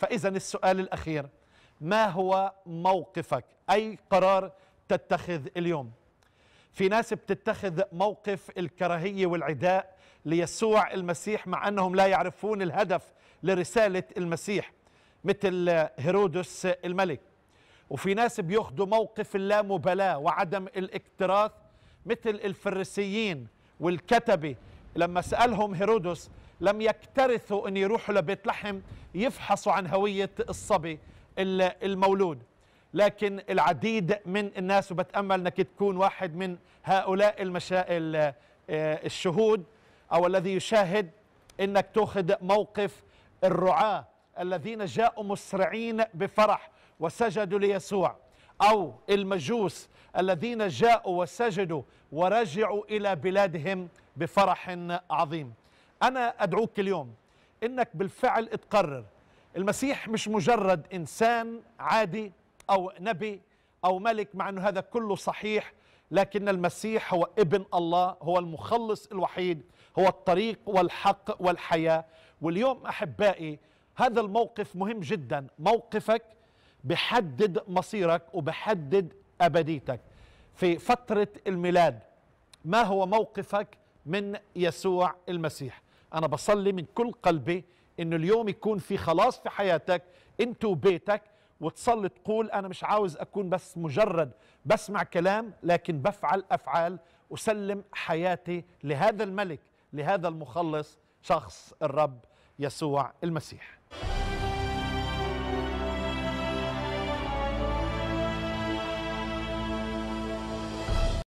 فإذا السؤال الأخير ما هو موقفك أي قرار تتخذ اليوم في ناس بتتخذ موقف الكراهية والعداء ليسوع المسيح مع أنهم لا يعرفون الهدف لرسالة المسيح مثل هيرودس الملك وفي ناس بياخذوا موقف اللامبالاة وعدم الاكتراث مثل الفريسيين والكتبة لما سألهم هيرودس لم يكترثوا أن يروحوا لبيت لحم يفحصوا عن هوية الصبي المولود لكن العديد من الناس وبتأمل أنك تكون واحد من هؤلاء المشا... آه، الشهود أو الذي يشاهد أنك تأخذ موقف الرعاة الذين جاءوا مسرعين بفرح وسجدوا ليسوع أو المجوس الذين جاءوا وسجدوا ورجعوا إلى بلادهم بفرح عظيم أنا أدعوك اليوم إنك بالفعل تقرر المسيح مش مجرد إنسان عادي أو نبي أو ملك مع أنه هذا كله صحيح لكن المسيح هو ابن الله هو المخلص الوحيد هو الطريق والحق والحياة واليوم أحبائي هذا الموقف مهم جدا موقفك بحدد مصيرك وبحدد أبديتك في فترة الميلاد ما هو موقفك من يسوع المسيح أنا بصلي من كل قلبي إنه اليوم يكون في خلاص في حياتك أنت وبيتك وتصلي تقول أنا مش عاوز أكون بس مجرد بسمع كلام لكن بفعل أفعال أسلم حياتي لهذا الملك لهذا المخلص شخص الرب يسوع المسيح